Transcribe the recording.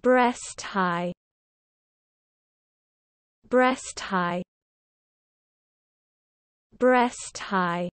breast high breast high breast high